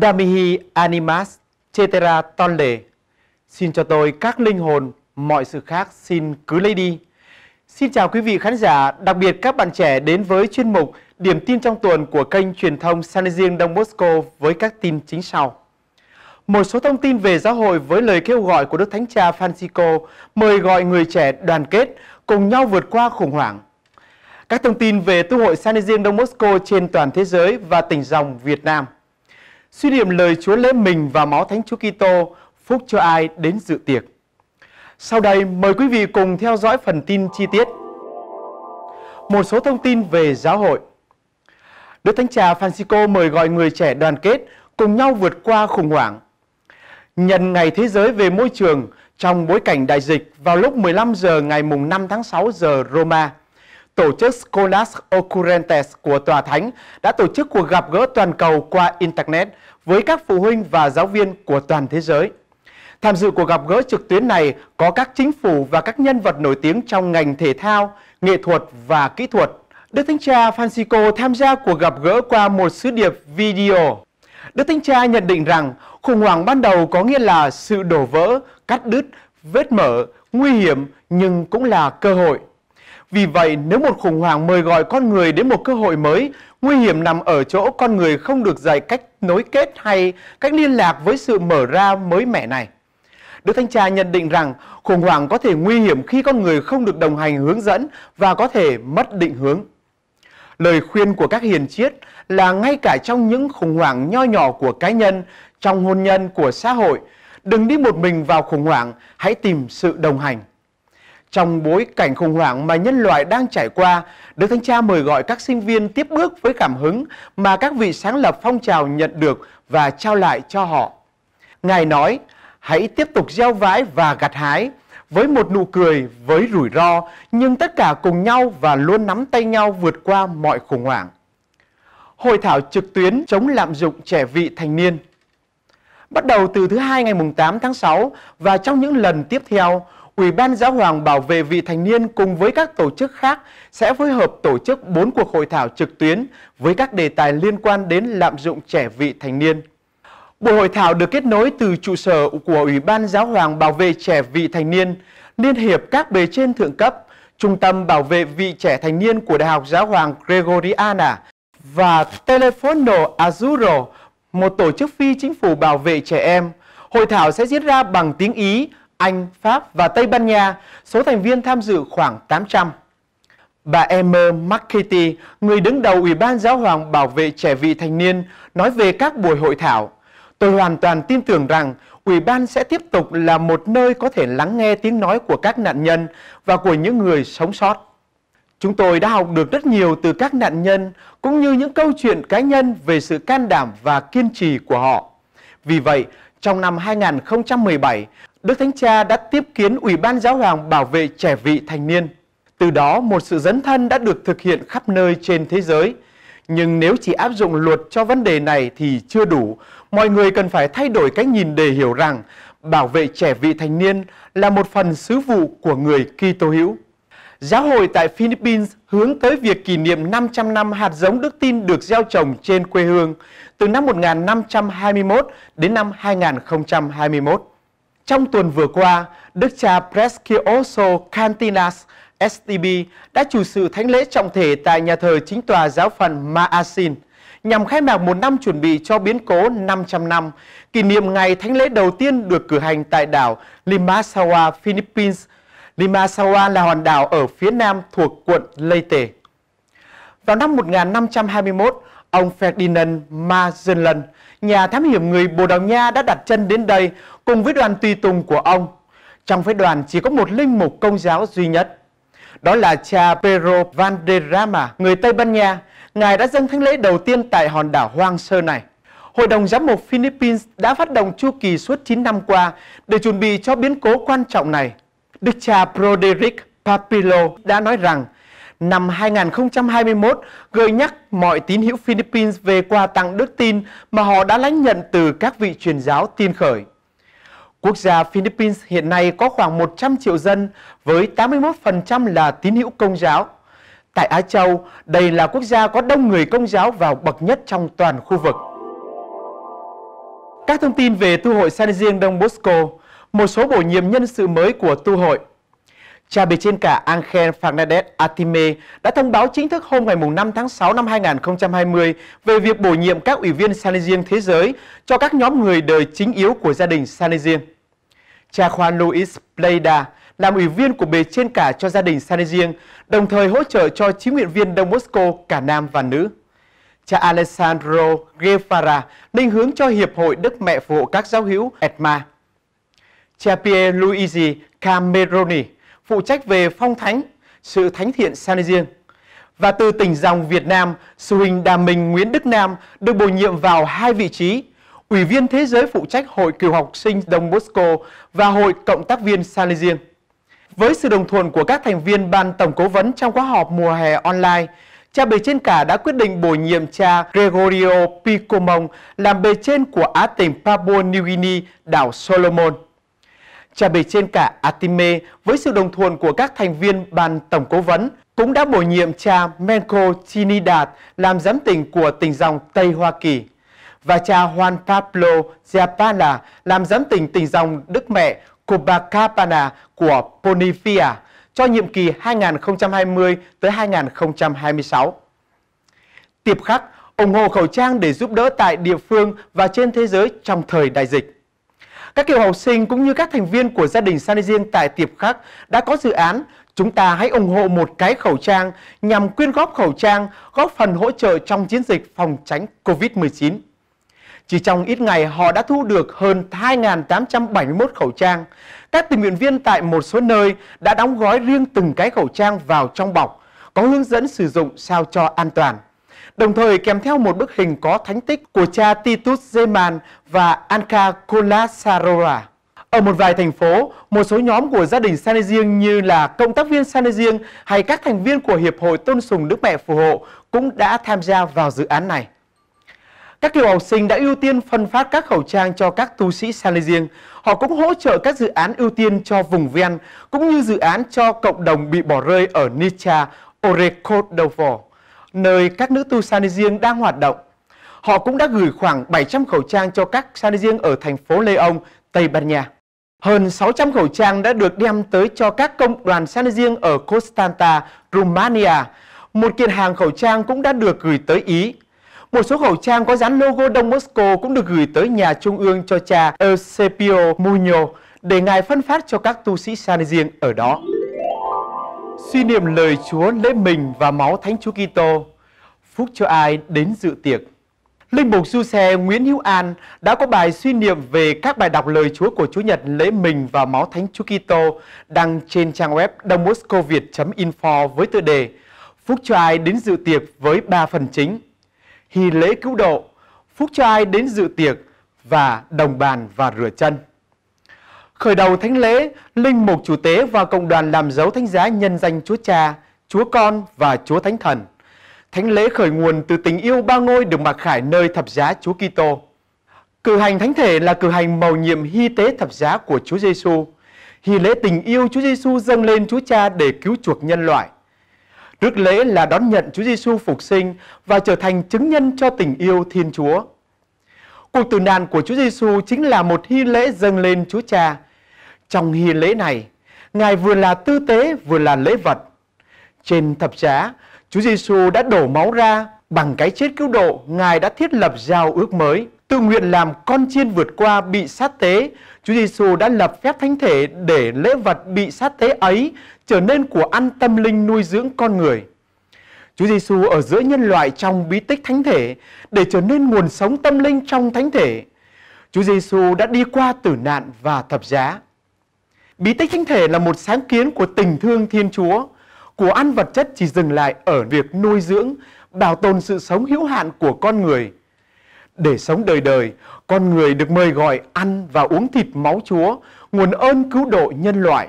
Damihi Animas Cetera tonde. Xin cho tôi các linh hồn, mọi sự khác xin cứ lấy đi. Xin chào quý vị khán giả, đặc biệt các bạn trẻ đến với chuyên mục Điểm tin trong tuần của kênh truyền thông San Riêng Đông Moscow với các tin chính sau. Một số thông tin về giáo hội với lời kêu gọi của Đức Thánh Cha Francisco mời gọi người trẻ đoàn kết cùng nhau vượt qua khủng hoảng. Các thông tin về tu hội San Riêng Đông Moscow trên toàn thế giới và tỉnh dòng Việt Nam – suy điểm lời Chúa lễ mình và máu Thánh Chúa Kitô, phúc cho ai đến dự tiệc. Sau đây mời quý vị cùng theo dõi phần tin chi tiết. Một số thông tin về giáo hội. Đức Thánh Cha Francisco mời gọi người trẻ đoàn kết cùng nhau vượt qua khủng hoảng. Nhân ngày thế giới về môi trường trong bối cảnh đại dịch vào lúc 15 giờ ngày mùng 5 tháng 6 giờ Roma, tổ chức Scolas Occurrentes của Tòa Thánh đã tổ chức cuộc gặp gỡ toàn cầu qua Internet với các phụ huynh và giáo viên của toàn thế giới. Tham dự cuộc gặp gỡ trực tuyến này có các chính phủ và các nhân vật nổi tiếng trong ngành thể thao, nghệ thuật và kỹ thuật. Đức Thánh Cha Francisco tham gia cuộc gặp gỡ qua một sứ điệp video. Đức Thánh Cha nhận định rằng khủng hoảng ban đầu có nghĩa là sự đổ vỡ, cắt đứt, vết mở, nguy hiểm nhưng cũng là cơ hội. Vì vậy, nếu một khủng hoảng mời gọi con người đến một cơ hội mới, nguy hiểm nằm ở chỗ con người không được dạy cách nối kết hay cách liên lạc với sự mở ra mới mẻ này. Đức Thanh Tra nhận định rằng khủng hoảng có thể nguy hiểm khi con người không được đồng hành hướng dẫn và có thể mất định hướng. Lời khuyên của các hiền triết là ngay cả trong những khủng hoảng nho nhỏ của cá nhân, trong hôn nhân của xã hội, đừng đi một mình vào khủng hoảng, hãy tìm sự đồng hành. Trong bối cảnh khủng hoảng mà nhân loại đang trải qua, Đức Thánh Cha mời gọi các sinh viên tiếp bước với cảm hứng mà các vị sáng lập phong trào nhận được và trao lại cho họ. Ngài nói, hãy tiếp tục gieo vãi và gặt hái, với một nụ cười, với rủi ro, nhưng tất cả cùng nhau và luôn nắm tay nhau vượt qua mọi khủng hoảng. Hội thảo trực tuyến chống lạm dụng trẻ vị thành niên Bắt đầu từ thứ hai ngày 8 tháng 6 và trong những lần tiếp theo, Ủy ban Giáo hoàng Bảo vệ vị thành niên cùng với các tổ chức khác sẽ phối hợp tổ chức 4 cuộc hội thảo trực tuyến với các đề tài liên quan đến lạm dụng trẻ vị thành niên. Buổi hội thảo được kết nối từ trụ sở của Ủy ban Giáo hoàng Bảo vệ trẻ vị thành niên, Liên hiệp các bề trên thượng cấp, Trung tâm Bảo vệ vị trẻ thành niên của Đại học Giáo hoàng Gregoriana và Telefono Azzurro, một tổ chức phi chính phủ bảo vệ trẻ em. Hội thảo sẽ diễn ra bằng tiếng Ý anh, Pháp và Tây Ban Nha, số thành viên tham dự khoảng 800. Bà Emma McKitty, người đứng đầu Ủy ban Giáo hoàng Bảo vệ Trẻ Vị Thành Niên, nói về các buổi hội thảo. Tôi hoàn toàn tin tưởng rằng Ủy ban sẽ tiếp tục là một nơi có thể lắng nghe tiếng nói của các nạn nhân và của những người sống sót. Chúng tôi đã học được rất nhiều từ các nạn nhân cũng như những câu chuyện cá nhân về sự can đảm và kiên trì của họ. Vì vậy, trong năm 2017, Đức Thánh Cha đã tiếp kiến Ủy ban Giáo hoàng bảo vệ trẻ vị thành niên. Từ đó một sự dấn thân đã được thực hiện khắp nơi trên thế giới. Nhưng nếu chỉ áp dụng luật cho vấn đề này thì chưa đủ. Mọi người cần phải thay đổi cách nhìn để hiểu rằng bảo vệ trẻ vị thành niên là một phần sứ vụ của người Kitô hữu. Giáo hội tại Philippines hướng tới việc kỷ niệm 500 năm hạt giống đức tin được gieo trồng trên quê hương từ năm 1521 đến năm 2021. Trong tuần vừa qua, Đức cha Prescioso Cantinas STB đã chủ sự thánh lễ trọng thể tại nhà thờ chính tòa giáo phận Maasin nhằm khai mạc một năm chuẩn bị cho biến cố 500 năm, kỷ niệm ngày thánh lễ đầu tiên được cử hành tại đảo Limasawa, Philippines. Limasawa là hòn đảo ở phía nam thuộc quận Leyte. Vào năm 1521, ông Ferdinand Magellan, nhà thám hiểm người Bồ Đào Nha đã đặt chân đến đây cùng với đoàn tùy tùng của ông. Trong phái đoàn chỉ có một linh mục công giáo duy nhất. Đó là cha Pedro Valderrama, người Tây Ban Nha. Ngài đã dâng thánh lễ đầu tiên tại hòn đảo hoang sơ này. Hội đồng giám mục Philippines đã phát động chu kỳ suốt 9 năm qua để chuẩn bị cho biến cố quan trọng này. Đức cha Broderick Papillo đã nói rằng năm 2021 gợi nhắc mọi tín hữu Philippines về quà tặng đức tin mà họ đã lãnh nhận từ các vị truyền giáo tin khởi. Quốc gia Philippines hiện nay có khoảng 100 triệu dân với 81% là tín hữu công giáo. Tại Á Châu, đây là quốc gia có đông người công giáo vào bậc nhất trong toàn khu vực. Các thông tin về tu hội San Diego Đông Bosco, một số bổ nhiệm nhân sự mới của tu hội – Cha bề trên cả Angel Fernandez Atime đã thông báo chính thức hôm ngày 5 tháng 6 năm 2020 về việc bổ nhiệm các ủy viên Sanhedrin thế giới cho các nhóm người đời chính yếu của gia đình Sanhedrin. Cha khoa Luis Pleida làm ủy viên của bề trên cả cho gia đình Sanhedrin, đồng thời hỗ trợ cho chính nguyện viên Đông Bosco cả nam và nữ. Cha Alessandro Guevara định hướng cho Hiệp hội Đức Mẹ Phụ Hộ Các Giáo hữu ETMA. Cha Pierluigi Cameroni phụ trách về phong thánh, sự thánh thiện san riêng. Và từ tỉnh dòng Việt Nam, sư huynh Đàm Minh Nguyễn Đức Nam được bổ nhiệm vào hai vị trí, Ủy viên Thế giới phụ trách Hội Kiều học sinh Đông Bosco và Hội Cộng tác viên san riêng. Với sự đồng thuận của các thành viên ban tổng cố vấn trong khóa họp mùa hè online, cha bề trên cả đã quyết định bổ nhiệm cha Gregorio Picomong làm bề trên của á tỉnh Papua New Guinea, đảo Solomon. Trả bề trên cả Atime với sự đồng thuận của các thành viên ban tổng cố vấn cũng đã bổ nhiệm cha Menko Chinidat làm giám tỉnh của tỉnh dòng Tây Hoa Kỳ và cha Juan Pablo Zapala làm giám tỉnh tỉnh dòng Đức Mẹ Copacabana của Bolivia cho nhiệm kỳ 2020 tới 2026. Tiếp khắc, ủng hộ khẩu trang để giúp đỡ tại địa phương và trên thế giới trong thời đại dịch. Các cựu học sinh cũng như các thành viên của gia đình Sanizin tại Tiệp Khắc đã có dự án Chúng ta hãy ủng hộ một cái khẩu trang nhằm quyên góp khẩu trang, góp phần hỗ trợ trong chiến dịch phòng tránh COVID-19. Chỉ trong ít ngày, họ đã thu được hơn 2.871 khẩu trang. Các tình nguyện viên tại một số nơi đã đóng gói riêng từng cái khẩu trang vào trong bọc, có hướng dẫn sử dụng sao cho an toàn đồng thời kèm theo một bức hình có thánh tích của cha Titus Zeman và Anka Kolasarova. Ở một vài thành phố, một số nhóm của gia đình Sanhedrin như là công tác viên Sanhedrin hay các thành viên của Hiệp hội Tôn sùng Đức Mẹ Phù hộ cũng đã tham gia vào dự án này. Các cựu học sinh đã ưu tiên phân phát các khẩu trang cho các tu sĩ Sanhedrin. Họ cũng hỗ trợ các dự án ưu tiên cho vùng ven, cũng như dự án cho cộng đồng bị bỏ rơi ở Nicha, Orekodovo nơi các nữ tu sa đang hoạt động. Họ cũng đã gửi khoảng 700 khẩu trang cho các sa ở thành phố Leon, Tây Ban Nha. Hơn 600 khẩu trang đã được đem tới cho các công đoàn sa ở Constanta, Romania. Một kiện hàng khẩu trang cũng đã được gửi tới Ý. Một số khẩu trang có dán logo Đông Moscow cũng được gửi tới nhà trung ương cho cha Eusebio Muñoz để ngài phân phát cho các tu sĩ sa ở đó. Suy niệm lời Chúa lễ mình và máu Thánh Chúa Kitô. Phúc cho ai đến dự tiệc. Linh mục Du Xe Nguyễn Hữu An đã có bài suy niệm về các bài đọc lời Chúa của Chúa Nhật lễ mình và máu Thánh Chúa Kitô đăng trên trang web damuscoviet.info với tựa đề Phúc cho ai đến dự tiệc với 3 phần chính. Hy lễ cứu độ, phúc cho ai đến dự tiệc và đồng bàn và rửa chân. Khởi đầu thánh lễ, linh mục chủ tế và cộng đoàn làm dấu thánh giá nhân danh Chúa Cha, Chúa Con và Chúa Thánh Thần. Thánh lễ khởi nguồn từ tình yêu ba ngôi được mặc khải nơi thập giá Chúa Kitô. Cử hành thánh thể là cử hành mầu nhiệm hy tế thập giá của Chúa Giêsu. Hy lễ tình yêu Chúa Giêsu dâng lên Chúa Cha để cứu chuộc nhân loại. Rước lễ là đón nhận Chúa Giêsu phục sinh và trở thành chứng nhân cho tình yêu Thiên Chúa. Cuộc tử nạn của Chúa Giêsu chính là một hy lễ dâng lên Chúa Cha trong hy lễ này, Ngài vừa là tư tế vừa là lễ vật. Trên thập giá, Chúa Giêsu đã đổ máu ra bằng cái chết cứu độ, Ngài đã thiết lập giao ước mới, tự nguyện làm con chiên vượt qua bị sát tế. Chúa Giêsu đã lập phép thánh thể để lễ vật bị sát tế ấy trở nên của ăn tâm linh nuôi dưỡng con người. Chúa Giêsu ở giữa nhân loại trong bí tích thánh thể để trở nên nguồn sống tâm linh trong thánh thể. Chúa Giêsu đã đi qua tử nạn và thập giá. Bí tích thánh thể là một sáng kiến của tình thương Thiên Chúa. Của ăn vật chất chỉ dừng lại ở việc nuôi dưỡng, bảo tồn sự sống hữu hạn của con người. Để sống đời đời, con người được mời gọi ăn và uống thịt máu Chúa, nguồn ơn cứu độ nhân loại.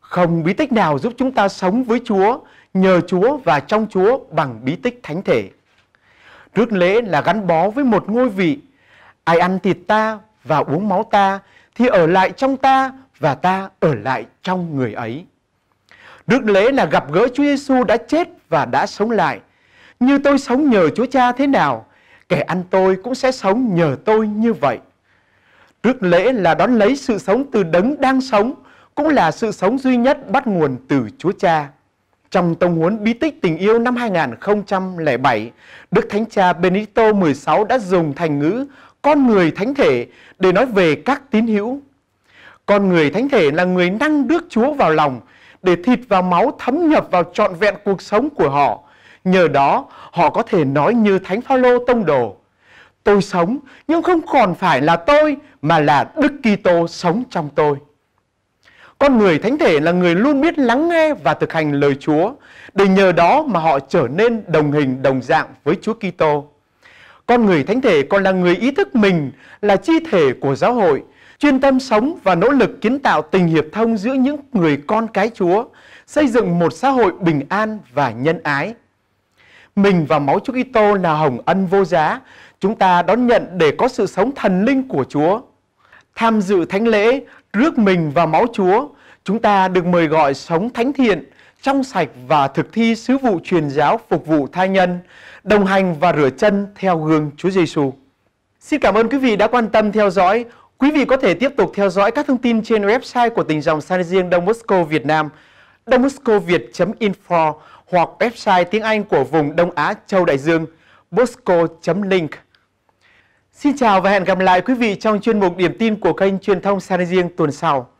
Không bí tích nào giúp chúng ta sống với Chúa, nhờ Chúa và trong Chúa bằng bí tích thánh thể. Rước lễ là gắn bó với một ngôi vị. Ai ăn thịt ta và uống máu ta thì ở lại trong ta và ta ở lại trong người ấy. Đức lễ là gặp gỡ Chúa Giêsu đã chết và đã sống lại. Như tôi sống nhờ Chúa Cha thế nào, kẻ ăn tôi cũng sẽ sống nhờ tôi như vậy. Trước lễ là đón lấy sự sống từ đấng đang sống, cũng là sự sống duy nhất bắt nguồn từ Chúa Cha. Trong tông huấn bí tích tình yêu năm 2007, Đức Thánh Cha Benedicto XVI đã dùng thành ngữ con người thánh thể để nói về các tín hữu con người thánh thể là người năng Đức Chúa vào lòng để thịt và máu thấm nhập vào trọn vẹn cuộc sống của họ. Nhờ đó, họ có thể nói như Thánh Phaolô tông đồ: Tôi sống, nhưng không còn phải là tôi mà là Đức Kitô sống trong tôi. Con người thánh thể là người luôn biết lắng nghe và thực hành lời Chúa, để nhờ đó mà họ trở nên đồng hình đồng dạng với Chúa Kitô. Con người thánh thể còn là người ý thức mình là chi thể của giáo hội, chuyên tâm sống và nỗ lực kiến tạo tình hiệp thông giữa những người con cái Chúa, xây dựng một xã hội bình an và nhân ái. Mình và máu Chúa Kitô là hồng ân vô giá, chúng ta đón nhận để có sự sống thần linh của Chúa. Tham dự thánh lễ, rước mình vào máu Chúa, chúng ta được mời gọi sống thánh thiện, trong sạch và thực thi sứ vụ truyền giáo phục vụ tha nhân, đồng hành và rửa chân theo gương Chúa Giêsu. Xin cảm ơn quý vị đã quan tâm theo dõi. Quý vị có thể tiếp tục theo dõi các thông tin trên website của tỉnh dòng San Diego Đông Moscow Việt Nam, dommoscoviet.info hoặc website tiếng Anh của vùng Đông Á Châu Đại Dương, bosco.link. Xin chào và hẹn gặp lại quý vị trong chuyên mục điểm tin của kênh truyền thông San Diego tuần sau.